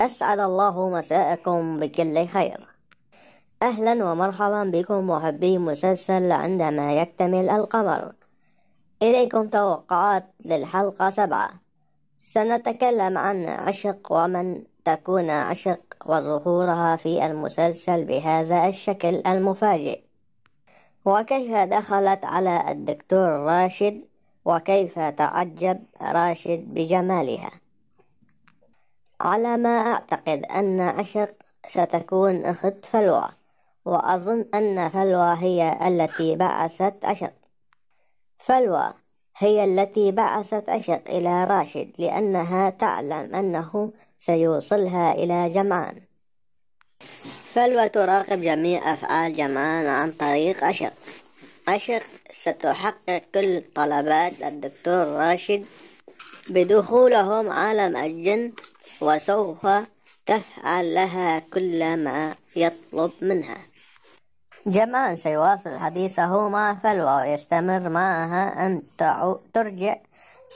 أسعد الله مساءكم بكل خير أهلا ومرحبا بكم محبي مسلسل عندما يكتمل القمر إليكم توقعات للحلقة سبعة سنتكلم عن عشق ومن تكون عشق وظهورها في المسلسل بهذا الشكل المفاجئ وكيف دخلت على الدكتور راشد وكيف تعجب راشد بجمالها على ما أعتقد أن أشق ستكون أخت فلوى وأظن أن فلوى هي التي بعثت أشق فلوى هي التي بعثت أشق إلى راشد لأنها تعلم أنه سيوصلها إلى جمعان فلوى تراقب جميع أفعال جمعان عن طريق أشق أشق ستحقق كل طلبات الدكتور راشد بدخولهم عالم الجن وسوف تفعل لها كل ما يطلب منها جمال سيواصل حديثه مع فلوى ويستمر معها أن ترجع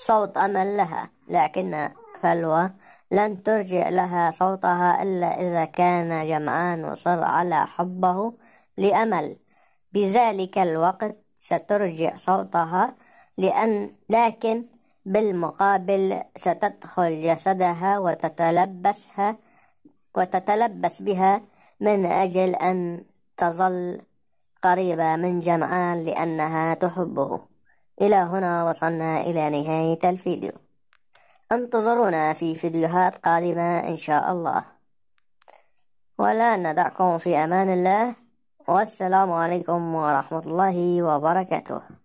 صوت أمل لها لكن فلوى لن ترجع لها صوتها إلا إذا كان جمعان وصر على حبه لأمل بذلك الوقت سترجع صوتها لأن لكن بالمقابل ستدخل جسدها وتتلبسها وتتلبس بها من أجل أن تظل قريبة من جمعان لأنها تحبه إلى هنا وصلنا إلى نهاية الفيديو انتظرونا في فيديوهات قادمة إن شاء الله ولا ندعكم في أمان الله والسلام عليكم ورحمة الله وبركاته